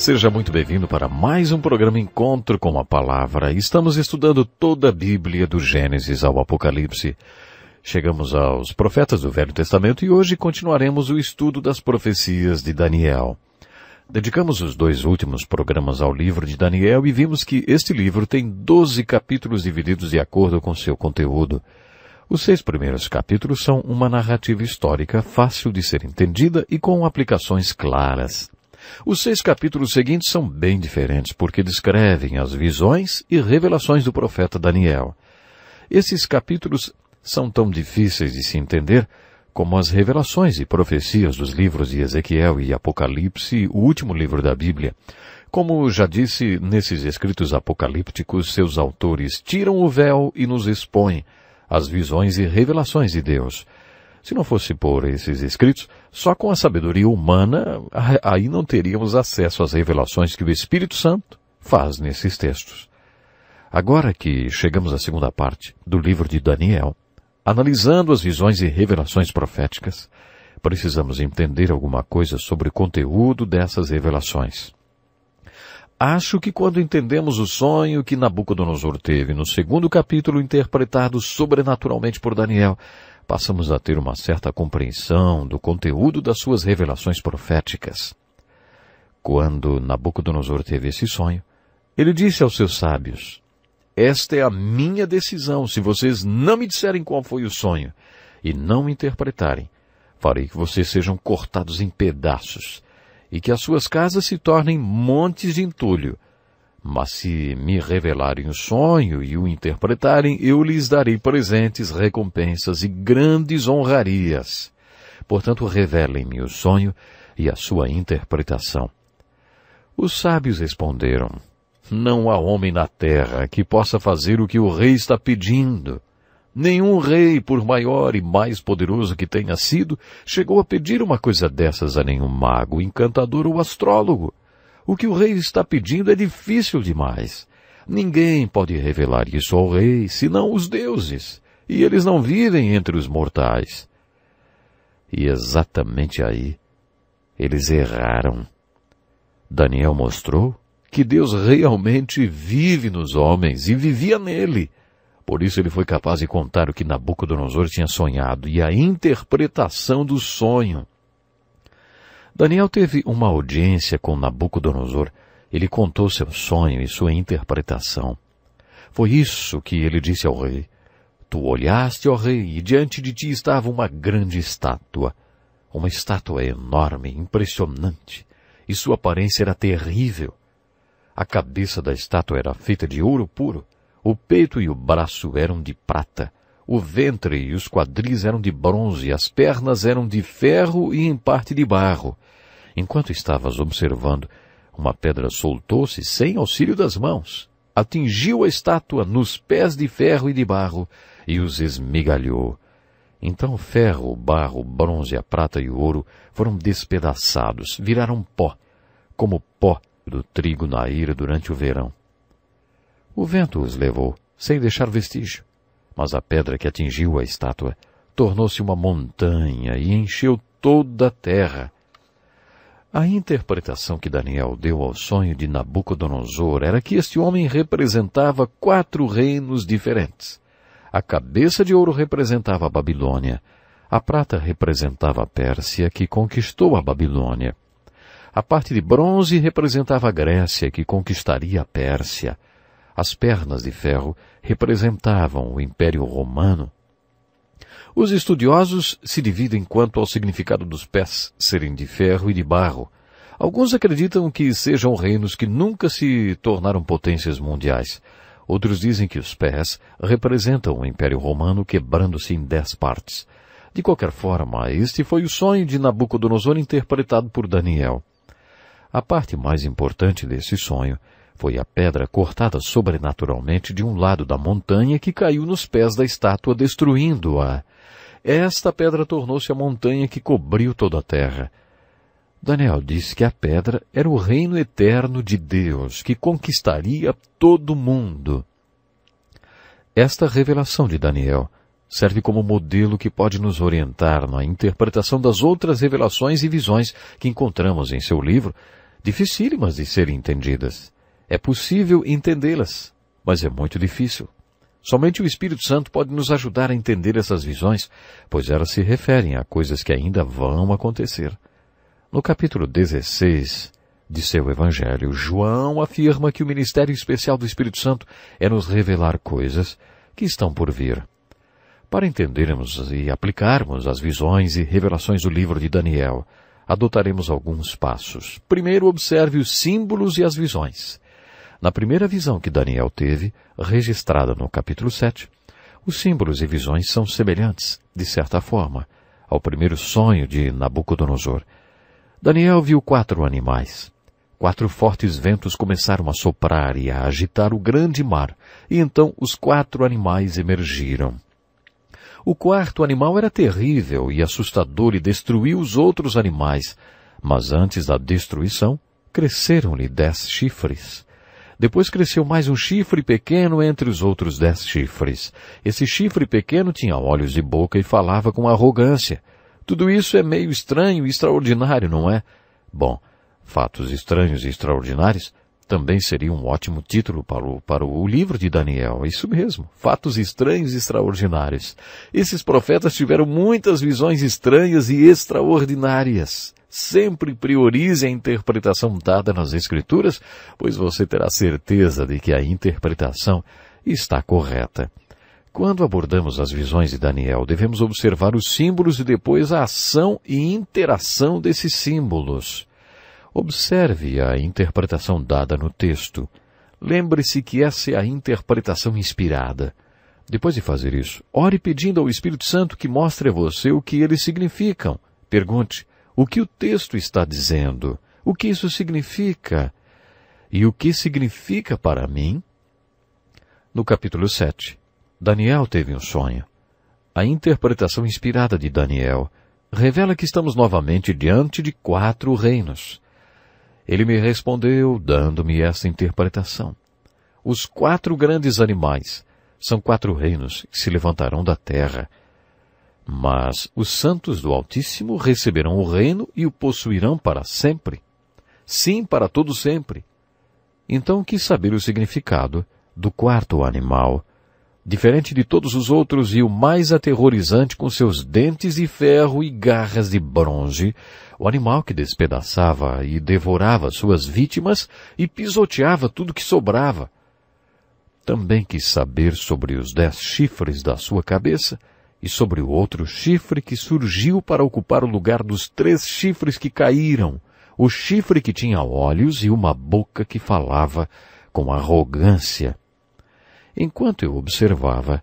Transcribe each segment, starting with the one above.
Seja muito bem-vindo para mais um programa Encontro com a Palavra. Estamos estudando toda a Bíblia do Gênesis ao Apocalipse. Chegamos aos profetas do Velho Testamento e hoje continuaremos o estudo das profecias de Daniel. Dedicamos os dois últimos programas ao livro de Daniel e vimos que este livro tem 12 capítulos divididos de acordo com seu conteúdo. Os seis primeiros capítulos são uma narrativa histórica fácil de ser entendida e com aplicações claras. Os seis capítulos seguintes são bem diferentes porque descrevem as visões e revelações do profeta Daniel. Esses capítulos são tão difíceis de se entender como as revelações e profecias dos livros de Ezequiel e Apocalipse, o último livro da Bíblia. Como já disse, nesses escritos apocalípticos, seus autores tiram o véu e nos expõem as visões e revelações de Deus. Se não fosse por esses escritos, só com a sabedoria humana aí não teríamos acesso às revelações que o Espírito Santo faz nesses textos. Agora que chegamos à segunda parte do livro de Daniel, analisando as visões e revelações proféticas, precisamos entender alguma coisa sobre o conteúdo dessas revelações. Acho que quando entendemos o sonho que Nabucodonosor teve no segundo capítulo interpretado sobrenaturalmente por Daniel, passamos a ter uma certa compreensão do conteúdo das suas revelações proféticas. Quando Nabucodonosor teve esse sonho, ele disse aos seus sábios, Esta é a minha decisão, se vocês não me disserem qual foi o sonho e não interpretarem, farei que vocês sejam cortados em pedaços e que as suas casas se tornem montes de entulho, mas se me revelarem o sonho e o interpretarem, eu lhes darei presentes, recompensas e grandes honrarias. Portanto, revelem-me o sonho e a sua interpretação. Os sábios responderam, Não há homem na terra que possa fazer o que o rei está pedindo. Nenhum rei, por maior e mais poderoso que tenha sido, chegou a pedir uma coisa dessas a nenhum mago, encantador ou astrólogo. O que o rei está pedindo é difícil demais. Ninguém pode revelar isso ao rei, senão os deuses, e eles não vivem entre os mortais. E exatamente aí eles erraram. Daniel mostrou que Deus realmente vive nos homens e vivia nele. Por isso ele foi capaz de contar o que Nabucodonosor tinha sonhado e a interpretação do sonho. Daniel teve uma audiência com Nabucodonosor. Ele contou seu sonho e sua interpretação. Foi isso que ele disse ao rei. Tu olhaste, ó rei, e diante de ti estava uma grande estátua. Uma estátua enorme, impressionante, e sua aparência era terrível. A cabeça da estátua era feita de ouro puro, o peito e o braço eram de prata, o ventre e os quadris eram de bronze, as pernas eram de ferro e em parte de barro. Enquanto estavas observando, uma pedra soltou-se sem auxílio das mãos, atingiu a estátua nos pés de ferro e de barro e os esmigalhou. Então o ferro, o barro, bronze, a prata e o ouro foram despedaçados, viraram pó, como pó do trigo na ira durante o verão. O vento os levou, sem deixar vestígio. Mas a pedra que atingiu a estátua tornou-se uma montanha e encheu toda a terra. A interpretação que Daniel deu ao sonho de Nabucodonosor era que este homem representava quatro reinos diferentes. A cabeça de ouro representava a Babilônia, a prata representava a Pérsia, que conquistou a Babilônia. A parte de bronze representava a Grécia, que conquistaria a Pérsia. As pernas de ferro representavam o Império Romano. Os estudiosos se dividem quanto ao significado dos pés serem de ferro e de barro. Alguns acreditam que sejam reinos que nunca se tornaram potências mundiais. Outros dizem que os pés representam o Império Romano quebrando-se em dez partes. De qualquer forma, este foi o sonho de Nabucodonosor interpretado por Daniel. A parte mais importante desse sonho foi a pedra cortada sobrenaturalmente de um lado da montanha que caiu nos pés da estátua, destruindo-a. Esta pedra tornou-se a montanha que cobriu toda a terra. Daniel disse que a pedra era o reino eterno de Deus, que conquistaria todo o mundo. Esta revelação de Daniel serve como modelo que pode nos orientar na interpretação das outras revelações e visões que encontramos em seu livro, dificílimas de serem entendidas. É possível entendê-las, mas é muito difícil. Somente o Espírito Santo pode nos ajudar a entender essas visões, pois elas se referem a coisas que ainda vão acontecer. No capítulo 16 de seu Evangelho, João afirma que o ministério especial do Espírito Santo é nos revelar coisas que estão por vir. Para entendermos e aplicarmos as visões e revelações do livro de Daniel, adotaremos alguns passos. Primeiro, observe os símbolos e as visões. Na primeira visão que Daniel teve, registrada no capítulo 7, os símbolos e visões são semelhantes, de certa forma, ao primeiro sonho de Nabucodonosor. Daniel viu quatro animais. Quatro fortes ventos começaram a soprar e a agitar o grande mar, e então os quatro animais emergiram. O quarto animal era terrível e assustador e destruiu os outros animais, mas antes da destruição, cresceram-lhe dez chifres. Depois cresceu mais um chifre pequeno entre os outros dez chifres. Esse chifre pequeno tinha olhos e boca e falava com arrogância. Tudo isso é meio estranho e extraordinário, não é? Bom, fatos estranhos e extraordinários também seria um ótimo título para o, para o livro de Daniel. isso mesmo. Fatos estranhos e extraordinários. Esses profetas tiveram muitas visões estranhas e extraordinárias sempre priorize a interpretação dada nas Escrituras, pois você terá certeza de que a interpretação está correta. Quando abordamos as visões de Daniel, devemos observar os símbolos e depois a ação e interação desses símbolos. Observe a interpretação dada no texto. Lembre-se que essa é a interpretação inspirada. Depois de fazer isso, ore pedindo ao Espírito Santo que mostre a você o que eles significam. Pergunte: o que o texto está dizendo, o que isso significa e o que significa para mim. No capítulo 7, Daniel teve um sonho. A interpretação inspirada de Daniel revela que estamos novamente diante de quatro reinos. Ele me respondeu, dando-me esta interpretação. Os quatro grandes animais são quatro reinos que se levantarão da terra mas os santos do Altíssimo receberão o reino e o possuirão para sempre. Sim, para todo sempre. Então quis saber o significado do quarto animal, diferente de todos os outros e o mais aterrorizante com seus dentes de ferro e garras de bronze, o animal que despedaçava e devorava suas vítimas e pisoteava tudo que sobrava. Também quis saber sobre os dez chifres da sua cabeça e sobre o outro chifre que surgiu para ocupar o lugar dos três chifres que caíram, o chifre que tinha olhos e uma boca que falava com arrogância. Enquanto eu observava,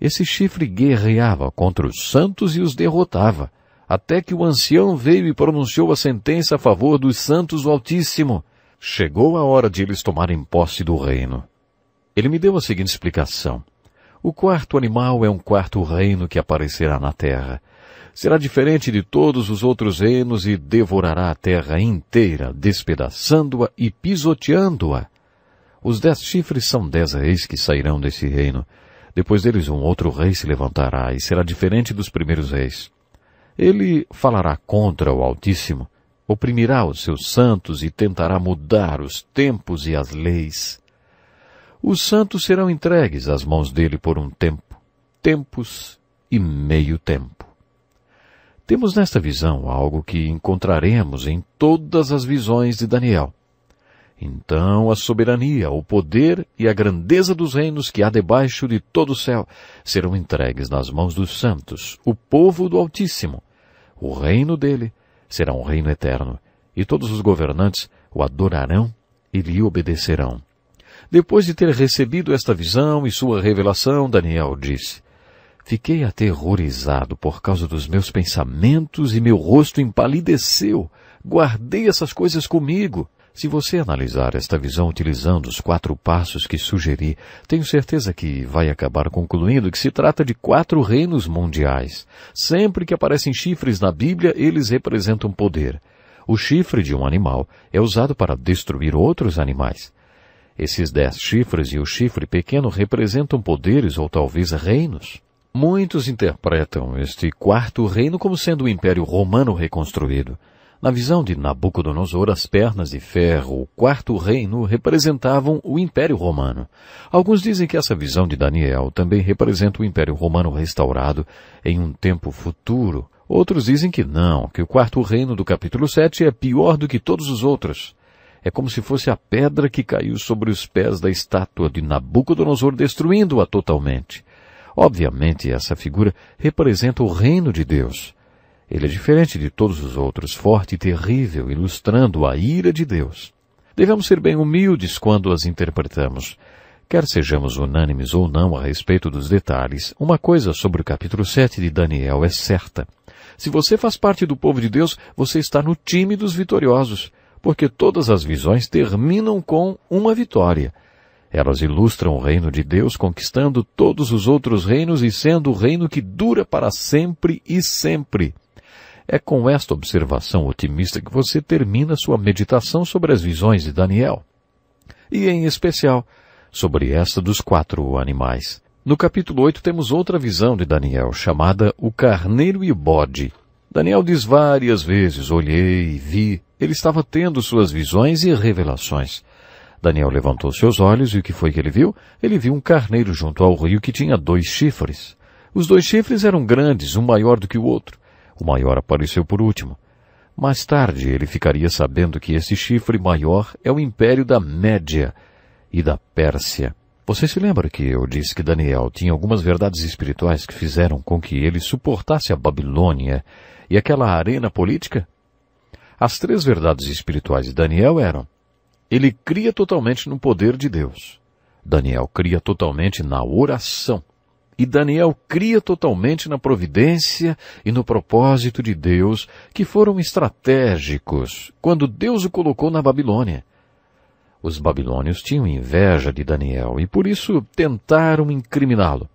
esse chifre guerreava contra os santos e os derrotava, até que o ancião veio e pronunciou a sentença a favor dos santos do Altíssimo. Chegou a hora de eles tomarem posse do reino. Ele me deu a seguinte explicação. O quarto animal é um quarto reino que aparecerá na terra. Será diferente de todos os outros reinos e devorará a terra inteira, despedaçando-a e pisoteando-a. Os dez chifres são dez reis que sairão desse reino. Depois deles, um outro rei se levantará e será diferente dos primeiros reis. Ele falará contra o Altíssimo, oprimirá os seus santos e tentará mudar os tempos e as leis os santos serão entregues às mãos dele por um tempo, tempos e meio tempo. Temos nesta visão algo que encontraremos em todas as visões de Daniel. Então a soberania, o poder e a grandeza dos reinos que há debaixo de todo o céu serão entregues nas mãos dos santos, o povo do Altíssimo. O reino dele será um reino eterno, e todos os governantes o adorarão e lhe obedecerão. Depois de ter recebido esta visão e sua revelação, Daniel disse, Fiquei aterrorizado por causa dos meus pensamentos e meu rosto empalideceu. Guardei essas coisas comigo. Se você analisar esta visão utilizando os quatro passos que sugeri, tenho certeza que vai acabar concluindo que se trata de quatro reinos mundiais. Sempre que aparecem chifres na Bíblia, eles representam poder. O chifre de um animal é usado para destruir outros animais. Esses dez chifres e o chifre pequeno representam poderes ou talvez reinos. Muitos interpretam este quarto reino como sendo o Império Romano reconstruído. Na visão de Nabucodonosor, as pernas de ferro, o quarto reino, representavam o Império Romano. Alguns dizem que essa visão de Daniel também representa o Império Romano restaurado em um tempo futuro. Outros dizem que não, que o quarto reino do capítulo 7 é pior do que todos os outros. É como se fosse a pedra que caiu sobre os pés da estátua de Nabucodonosor, destruindo-a totalmente. Obviamente, essa figura representa o reino de Deus. Ele é diferente de todos os outros, forte e terrível, ilustrando a ira de Deus. Devemos ser bem humildes quando as interpretamos. Quer sejamos unânimes ou não a respeito dos detalhes, uma coisa sobre o capítulo 7 de Daniel é certa. Se você faz parte do povo de Deus, você está no time dos vitoriosos porque todas as visões terminam com uma vitória. Elas ilustram o reino de Deus conquistando todos os outros reinos e sendo o reino que dura para sempre e sempre. É com esta observação otimista que você termina sua meditação sobre as visões de Daniel. E em especial, sobre esta dos quatro animais. No capítulo 8 temos outra visão de Daniel, chamada O Carneiro e o Bode, Daniel diz várias vezes, olhei e vi. Ele estava tendo suas visões e revelações. Daniel levantou seus olhos e o que foi que ele viu? Ele viu um carneiro junto ao rio que tinha dois chifres. Os dois chifres eram grandes, um maior do que o outro. O maior apareceu por último. Mais tarde ele ficaria sabendo que esse chifre maior é o império da Média e da Pérsia. Você se lembra que eu disse que Daniel tinha algumas verdades espirituais que fizeram com que ele suportasse a Babilônia e aquela arena política? As três verdades espirituais de Daniel eram: ele cria totalmente no poder de Deus, Daniel cria totalmente na oração, e Daniel cria totalmente na providência e no propósito de Deus, que foram estratégicos quando Deus o colocou na Babilônia. Os babilônios tinham inveja de Daniel e por isso tentaram incriminá-lo,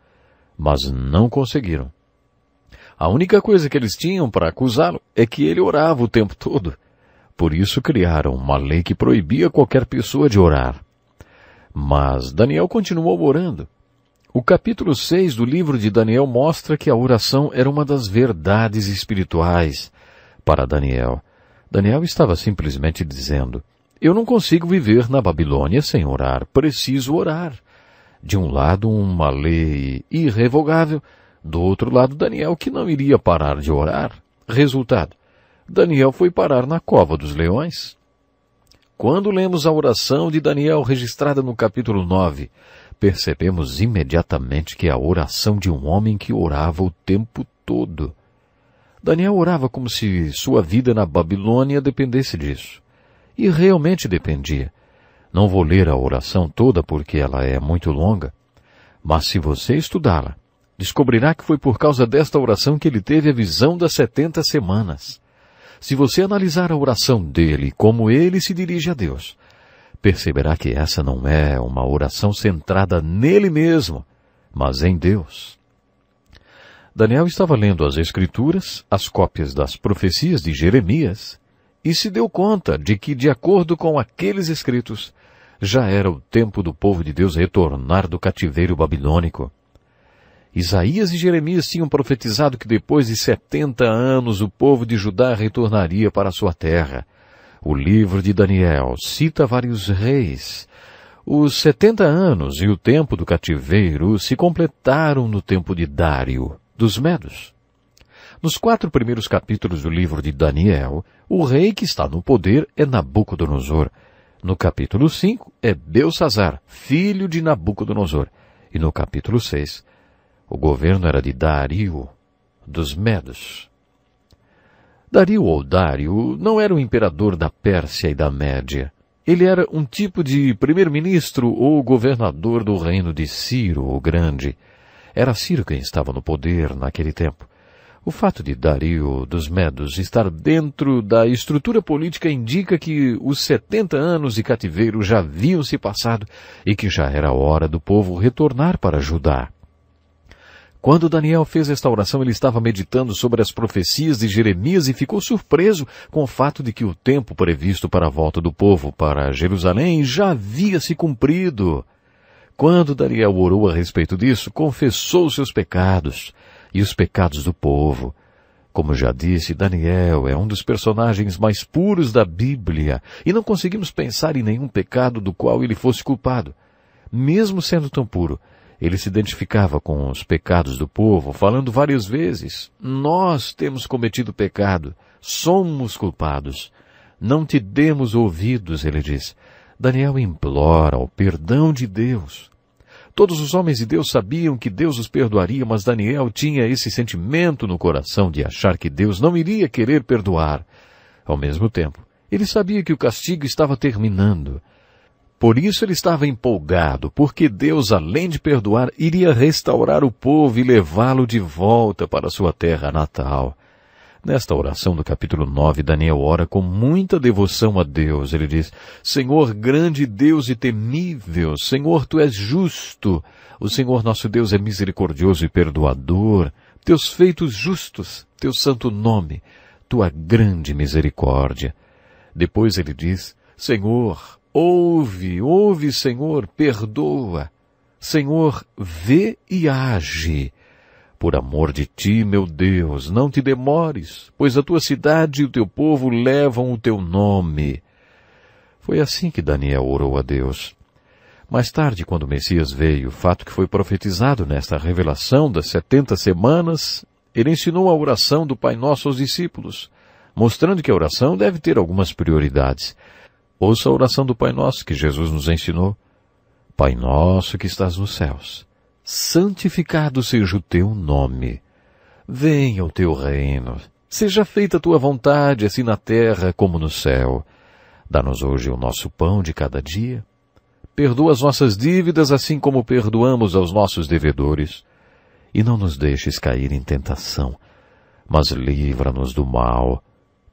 mas não conseguiram. A única coisa que eles tinham para acusá-lo é que ele orava o tempo todo. Por isso criaram uma lei que proibia qualquer pessoa de orar. Mas Daniel continuou orando. O capítulo 6 do livro de Daniel mostra que a oração era uma das verdades espirituais para Daniel. Daniel estava simplesmente dizendo: Eu não consigo viver na Babilônia sem orar, preciso orar. De um lado, uma lei irrevogável, do outro lado, Daniel, que não iria parar de orar. Resultado: Daniel foi parar na cova dos leões. Quando lemos a oração de Daniel registrada no capítulo 9, percebemos imediatamente que é a oração de um homem que orava o tempo todo. Daniel orava como se sua vida na Babilônia dependesse disso. E realmente dependia. Não vou ler a oração toda porque ela é muito longa, mas se você estudá-la, descobrirá que foi por causa desta oração que ele teve a visão das setenta semanas. Se você analisar a oração dele, como ele se dirige a Deus, perceberá que essa não é uma oração centrada nele mesmo, mas em Deus. Daniel estava lendo as Escrituras, as cópias das profecias de Jeremias, e se deu conta de que, de acordo com aqueles escritos, já era o tempo do povo de Deus retornar do cativeiro babilônico. Isaías e Jeremias tinham profetizado que depois de setenta anos o povo de Judá retornaria para sua terra. O livro de Daniel cita vários reis. Os setenta anos e o tempo do cativeiro se completaram no tempo de Dário, dos Medos. Nos quatro primeiros capítulos do livro de Daniel, o rei que está no poder é Nabucodonosor. No capítulo 5 é Belsazar, filho de Nabucodonosor. E no capítulo 6 o governo era de Dario dos Medos. Dario ou Dário não era o imperador da Pérsia e da Média. Ele era um tipo de primeiro-ministro ou governador do reino de Ciro o Grande. Era Ciro quem estava no poder naquele tempo. O fato de Dario dos Medos estar dentro da estrutura política indica que os 70 anos de cativeiro já haviam se passado e que já era hora do povo retornar para Judá. Quando Daniel fez esta oração, ele estava meditando sobre as profecias de Jeremias e ficou surpreso com o fato de que o tempo previsto para a volta do povo para Jerusalém já havia se cumprido. Quando Daniel orou a respeito disso, confessou seus pecados e os pecados do povo. Como já disse, Daniel é um dos personagens mais puros da Bíblia e não conseguimos pensar em nenhum pecado do qual ele fosse culpado. Mesmo sendo tão puro, ele se identificava com os pecados do povo, falando várias vezes: Nós temos cometido pecado, somos culpados. Não te demos ouvidos, ele diz. Daniel implora o perdão de Deus. Todos os homens de Deus sabiam que Deus os perdoaria, mas Daniel tinha esse sentimento no coração de achar que Deus não iria querer perdoar. Ao mesmo tempo, ele sabia que o castigo estava terminando por isso ele estava empolgado, porque Deus, além de perdoar, iria restaurar o povo e levá-lo de volta para sua terra natal. Nesta oração do capítulo 9, Daniel ora com muita devoção a Deus. Ele diz: Senhor, grande Deus e temível, Senhor, tu és justo. O Senhor nosso Deus é misericordioso e perdoador. Teus feitos justos, teu santo nome, tua grande misericórdia. Depois ele diz: Senhor, Ouve, ouve, Senhor, perdoa. Senhor, vê e age. Por amor de ti, meu Deus, não te demores, pois a tua cidade e o teu povo levam o teu nome. Foi assim que Daniel orou a Deus. Mais tarde, quando o Messias veio, fato que foi profetizado nesta revelação das setenta semanas, ele ensinou a oração do Pai Nosso aos discípulos, mostrando que a oração deve ter algumas prioridades. Ouça a oração do Pai Nosso que Jesus nos ensinou. Pai nosso que estás nos céus, santificado seja o teu nome. Venha o teu reino. Seja feita a tua vontade, assim na terra como no céu. Dá-nos hoje o nosso pão de cada dia. Perdoa as nossas dívidas, assim como perdoamos aos nossos devedores. E não nos deixes cair em tentação, mas livra-nos do mal,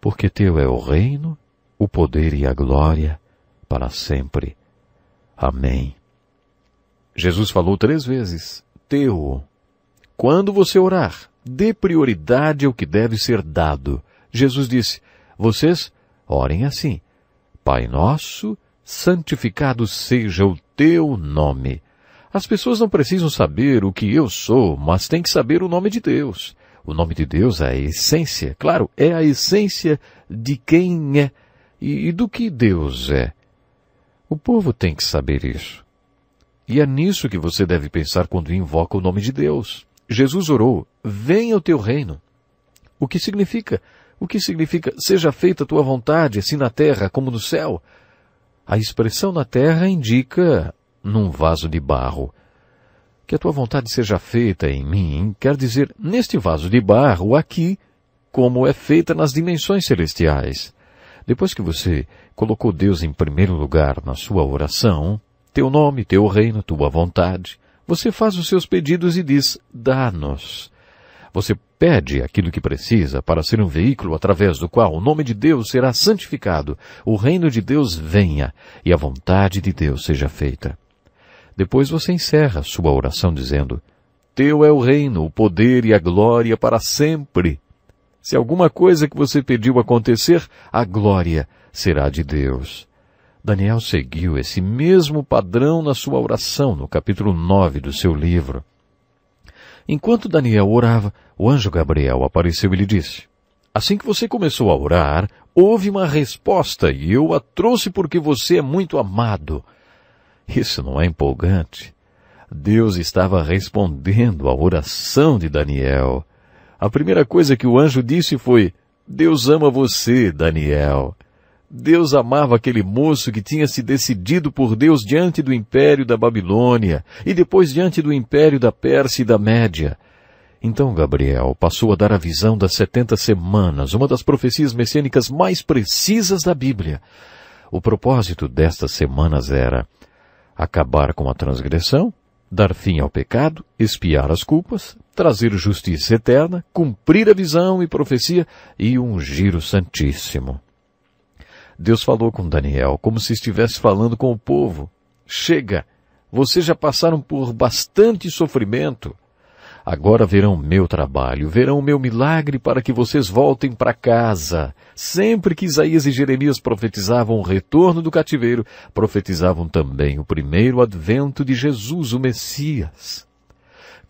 porque teu é o reino o poder e a glória para sempre. Amém. Jesus falou três vezes: Teu. Quando você orar, dê prioridade ao que deve ser dado. Jesus disse: Vocês orem assim: Pai nosso, santificado seja o teu nome. As pessoas não precisam saber o que eu sou, mas têm que saber o nome de Deus. O nome de Deus é a essência, claro, é a essência de quem é e, e do que Deus é. O povo tem que saber isso. E é nisso que você deve pensar quando invoca o nome de Deus. Jesus orou, venha o teu reino. O que significa? O que significa seja feita a tua vontade, assim na terra como no céu? A expressão na terra indica num vaso de barro. Que a tua vontade seja feita em mim quer dizer neste vaso de barro aqui, como é feita nas dimensões celestiais. Depois que você colocou Deus em primeiro lugar na sua oração, teu nome, teu reino, tua vontade, você faz os seus pedidos e diz: dá-nos. Você pede aquilo que precisa para ser um veículo através do qual o nome de Deus será santificado, o reino de Deus venha e a vontade de Deus seja feita. Depois você encerra sua oração dizendo: Teu é o reino, o poder e a glória para sempre. Se alguma coisa que você pediu acontecer, a glória será de Deus. Daniel seguiu esse mesmo padrão na sua oração, no capítulo 9 do seu livro. Enquanto Daniel orava, o anjo Gabriel apareceu e lhe disse: Assim que você começou a orar, houve uma resposta e eu a trouxe porque você é muito amado. Isso não é empolgante. Deus estava respondendo à oração de Daniel. A primeira coisa que o anjo disse foi: Deus ama você, Daniel. Deus amava aquele moço que tinha se decidido por Deus diante do império da Babilônia e depois diante do império da Pérsia e da Média. Então Gabriel passou a dar a visão das setenta semanas, uma das profecias messiânicas mais precisas da Bíblia. O propósito destas semanas era acabar com a transgressão, dar fim ao pecado, espiar as culpas, trazer justiça eterna, cumprir a visão e profecia e ungir o Santíssimo. Deus falou com Daniel como se estivesse falando com o povo. Chega! Vocês já passaram por bastante sofrimento. Agora verão meu trabalho, verão meu milagre para que vocês voltem para casa. Sempre que Isaías e Jeremias profetizavam o retorno do cativeiro, profetizavam também o primeiro advento de Jesus, o Messias.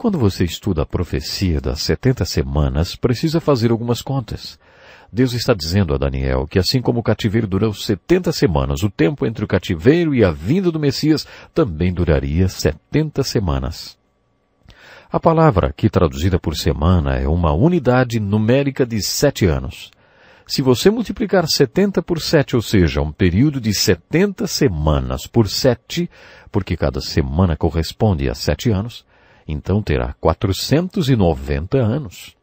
Quando você estuda a profecia das 70 semanas, precisa fazer algumas contas. Deus está dizendo a Daniel que assim como o cativeiro durou 70 semanas, o tempo entre o cativeiro e a vinda do Messias também duraria 70 semanas. A palavra, que traduzida por semana, é uma unidade numérica de sete anos. Se você multiplicar 70 por 7, ou seja, um período de 70 semanas por 7, porque cada semana corresponde a sete anos, então terá 490 anos.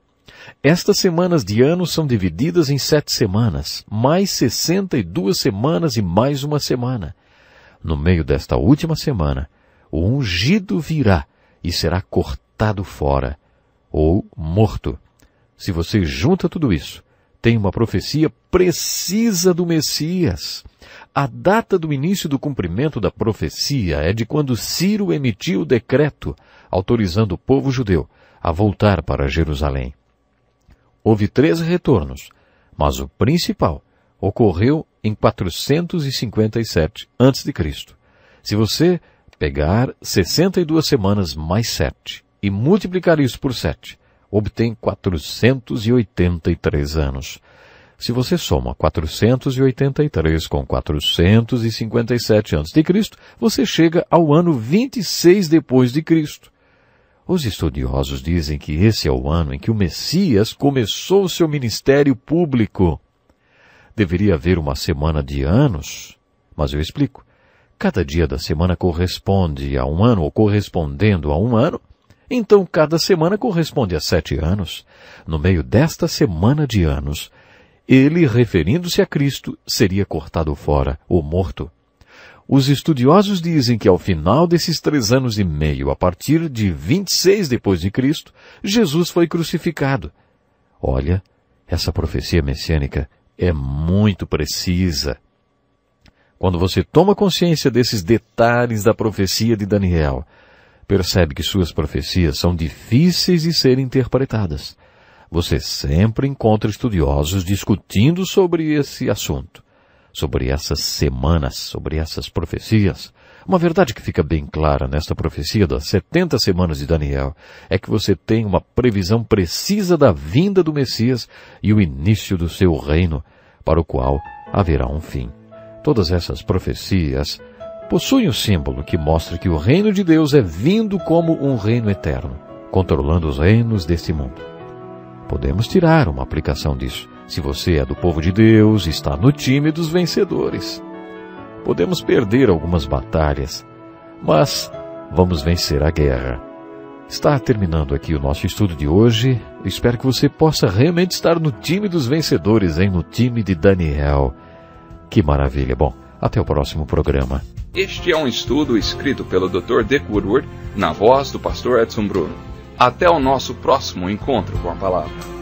Estas semanas de ano são divididas em sete semanas, mais 62 semanas e mais uma semana. No meio desta última semana, o ungido virá e será cortado fora, ou morto. Se você junta tudo isso, tem uma profecia precisa do Messias. A data do início do cumprimento da profecia é de quando Ciro emitiu o decreto autorizando o povo judeu a voltar para Jerusalém. Houve três retornos, mas o principal ocorreu em 457 a.C. Se você pegar 62 semanas mais sete e multiplicar isso por sete, obtém 483 anos. Se você soma 483 com 457 a.C., de Cristo, você chega ao ano 26 depois de Cristo, os estudiosos dizem que esse é o ano em que o Messias começou seu ministério público. Deveria haver uma semana de anos, mas eu explico. Cada dia da semana corresponde a um ano ou correspondendo a um ano, então cada semana corresponde a sete anos. No meio desta semana de anos, ele, referindo-se a Cristo, seria cortado fora, ou morto. Os estudiosos dizem que ao final desses três anos e meio, a partir de 26 depois de Cristo, Jesus foi crucificado. Olha, essa profecia messiânica é muito precisa. Quando você toma consciência desses detalhes da profecia de Daniel, percebe que suas profecias são difíceis de serem interpretadas. Você sempre encontra estudiosos discutindo sobre esse assunto sobre essas semanas, sobre essas profecias. Uma verdade que fica bem clara nesta profecia das 70 semanas de Daniel é que você tem uma previsão precisa da vinda do Messias e o início do seu reino, para o qual haverá um fim. Todas essas profecias possuem o um símbolo que mostra que o reino de Deus é vindo como um reino eterno, controlando os reinos deste mundo. Podemos tirar uma aplicação disso se você é do povo de Deus, está no time dos vencedores. Podemos perder algumas batalhas, mas vamos vencer a guerra. Está terminando aqui o nosso estudo de hoje. Eu espero que você possa realmente estar no time dos vencedores, hein? No time de Daniel. Que maravilha. Bom, até o próximo programa. Este é um estudo escrito pelo Dr. Dick Woodward, na voz do pastor Edson Bruno. Até o nosso próximo encontro com a palavra.